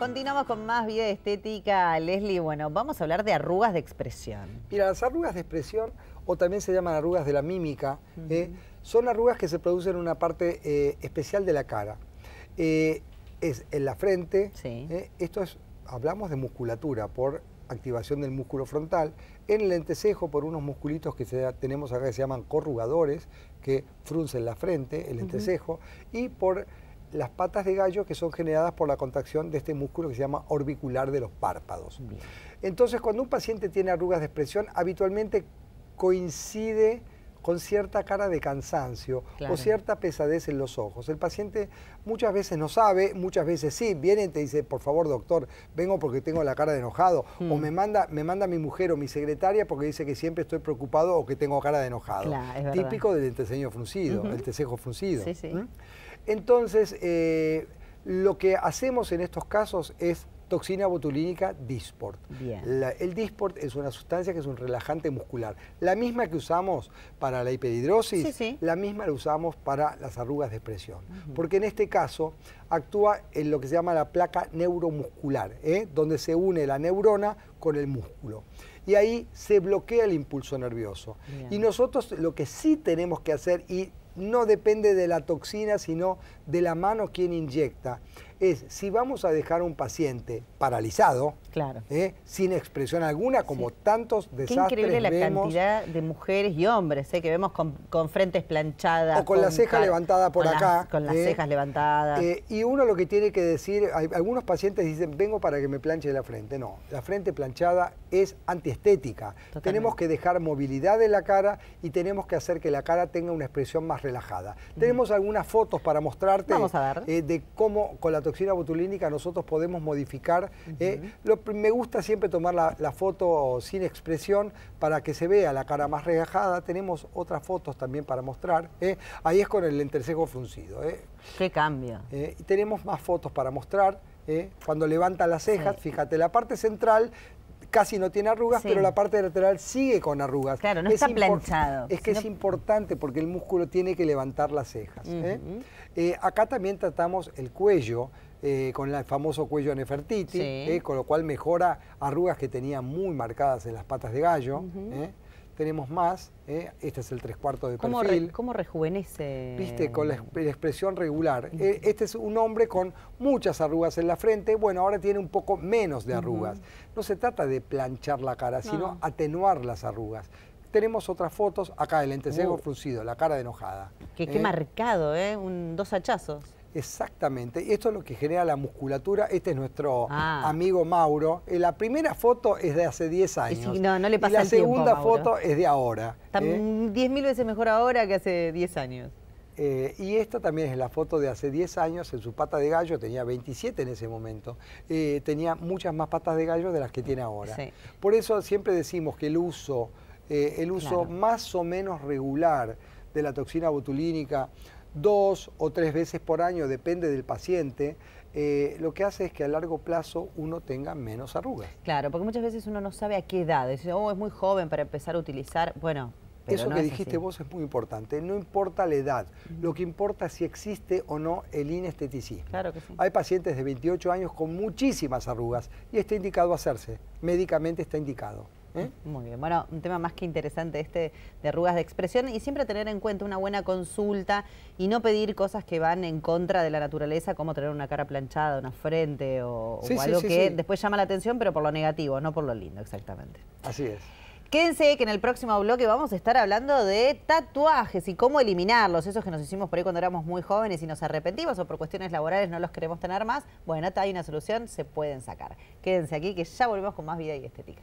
Continuamos con más vía estética, Leslie. Bueno, vamos a hablar de arrugas de expresión. Mira, las arrugas de expresión, o también se llaman arrugas de la mímica, eh, son arrugas que se producen en una parte eh, especial de la cara. Eh, es en la frente, esto es, hablamos de musculatura por activación del músculo frontal, en el entrecejo por unos musculitos que tenemos acá que se llaman corrugadores, que fruncen la frente, el entrecejo, y por las patas de gallo que son generadas por la contracción de este músculo que se llama orbicular de los párpados. Entonces, cuando un paciente tiene arrugas de expresión, habitualmente coincide con cierta cara de cansancio o cierta pesadez en los ojos. El paciente muchas veces no sabe, muchas veces sí, viene y te dice, por favor doctor, vengo porque tengo la cara de enojado, o hmm. me manda, me manda mi mujer o mi secretaria porque dice que siempre estoy preocupado o que tengo cara de enojado. Típico del entrecejo fruncido, el tesejo fruncido. Entonces, eh, lo que hacemos en estos casos es toxina botulínica Disport. el Disport es una sustancia que es un relajante muscular. La misma que usamos para la hiperhidrosis, la misma la usamos para las arrugas de expresión. Porque en este caso actúa en lo que se llama la placa neuromuscular, ¿eh? donde se une la neurona con el músculo. Y ahí se bloquea el impulso nervioso. Y nosotros lo que sí tenemos que hacer, y no depende de la toxina, sino de la mano quien inyecta es si vamos a dejar a un paciente paralizado, claro. ¿eh? sin expresión alguna, como tantos desastres. Qué increíble la cantidad de mujeres y hombres ¿eh? que vemos con, frentes planchadas. O con, la ceja levantada por acá. con las ¿eh? cejas levantadas. y uno lo que tiene que decir, algunos pacientes dicen, vengo para que me planche la frente. No, la frente planchada es antiestética. Tenemos que dejar movilidad de la cara y tenemos que hacer que la cara tenga una expresión más relajada. Tenemos algunas fotos para mostrarte Vamos a de cómo con la toxina botulínica nosotros podemos modificar. Eh, me gusta siempre tomar la, foto sin expresión para que se vea la cara más relajada. Tenemos otras fotos también para mostrar. Eh. Ahí es con el entrecejo fruncido. Eh. ¿Qué cambia? tenemos más fotos para mostrar. Cuando levanta las cejas, fíjate, la parte central casi no tiene arrugas, pero la parte lateral sigue con arrugas. Claro, no está planchado. Es que es importante porque el músculo tiene que levantar las cejas. ¿eh? Eh, acá también tratamos el cuello. Eh, con el famoso cuello Nefertiti, con lo cual mejora arrugas que tenía muy marcadas en las patas de gallo tenemos más. ¿eh? Este es el tres cuartos de perfil. ¿Cómo, rejuvenece? Viste, con la, expresión regular. Eh, este es un hombre con muchas arrugas en la frente. Bueno, ahora tiene un poco menos de arrugas. No se trata de planchar la cara, sino atenuar las arrugas tenemos otras fotos acá el entrecego uh. fruncido, la cara de enojada. Que, Qué eh. marcado, ¿eh? Un, dos hachazos. Exactamente, esto es lo que genera la musculatura. Este es nuestro ah. amigo Mauro. Eh, la primera foto es de hace 10 años. y la segunda foto es de ahora. Está 10.000 ¿eh? veces mejor ahora que hace 10 años. Eh, y esta también es la foto de hace 10 años en su pata de gallo, tenía 27 en ese momento, tenía muchas más patas de gallo de las que tiene ahora. Por eso siempre decimos que el uso, el uso más o menos regular de la toxina botulínica, dos o tres veces por año, depende del paciente, eh, lo que hace es que a largo plazo uno tenga menos arrugas. Claro, porque muchas veces uno no sabe a qué edad, oh, es muy joven para empezar a utilizar, bueno... Pero Eso que dijiste vos es muy importante, no importa la edad, lo que importa es si existe o no el inesteticismo. Claro que sí. Hay pacientes de 28 años con muchísimas arrugas y está indicado hacerse, médicamente está indicado. ¿Eh? Muy bien, bueno, un tema más que interesante este de arrugas de expresión y siempre tener en cuenta una buena consulta y no pedir cosas que van en contra de la naturaleza, como tener una cara planchada, una frente o, algo que después llama la atención, pero por lo negativo, no por lo lindo, exactamente. Así es. Quédense que en el próximo bloque vamos a estar hablando de tatuajes y cómo eliminarlos, esos que nos hicimos por ahí cuando éramos muy jóvenes y nos arrepentimos o por cuestiones laborales no los queremos tener más. Bueno, hay una solución, se pueden sacar. Quédense aquí que ya volvemos con más vida y estética.